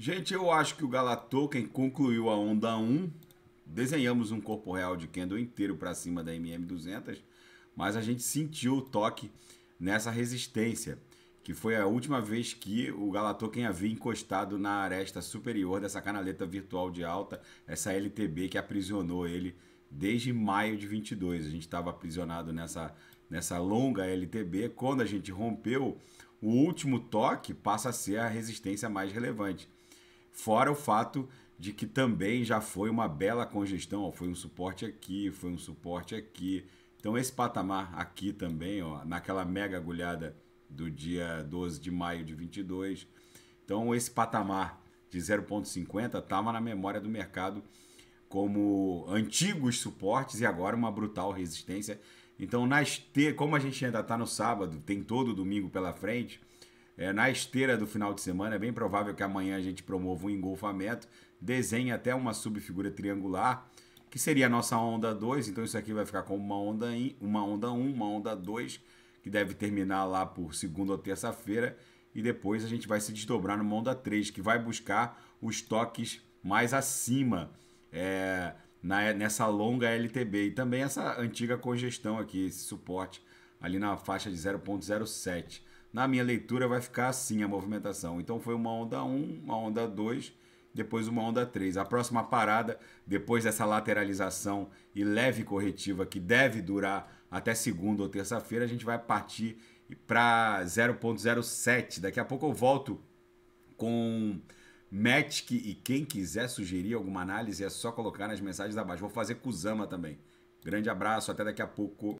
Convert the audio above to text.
Gente, eu acho que o Galatoken concluiu a onda 1. Desenhamos um corpo real de Kendall inteiro para cima da MM200, mas a gente sentiu o toque nessa resistência, que foi a última vez que o Galatoken havia encostado na aresta superior dessa canaleta virtual de alta, essa LTB que aprisionou ele desde maio de 22. A gente estava aprisionado nessa, nessa longa LTB. Quando a gente rompeu, o último toque passa a ser a resistência mais relevante. Fora o fato de que também já foi uma bela congestão, ó, foi um suporte aqui, foi um suporte aqui. Então esse patamar aqui também, ó, naquela mega agulhada do dia 12 de maio de 22. Então esse patamar de 0.50 estava na memória do mercado como antigos suportes e agora uma brutal resistência. Então, nas te... como a gente ainda está no sábado, tem todo o domingo pela frente, é, na esteira do final de semana. É bem provável que amanhã a gente promova um engolfamento, desenhe até uma subfigura triangular, que seria a nossa onda 2. Então isso aqui vai ficar como uma onda 1, uma onda 1, um, uma onda 2, que deve terminar lá por segunda ou terça-feira. E depois a gente vai se desdobrar numa onda 3, que vai buscar os toques mais acima. É, na, nessa longa LTB e também essa antiga congestão aqui, esse suporte ali na faixa de 0.07 na minha leitura vai ficar assim a movimentação. Então foi uma onda 1, uma onda 2, depois uma onda 3. A próxima parada, depois dessa lateralização e leve corretiva que deve durar até segunda ou terça-feira, a gente vai partir para 0.07. Daqui a pouco eu volto com Matic e quem quiser sugerir alguma análise é só colocar nas mensagens abaixo. Vou fazer com o Zama também. Grande abraço, até daqui a pouco.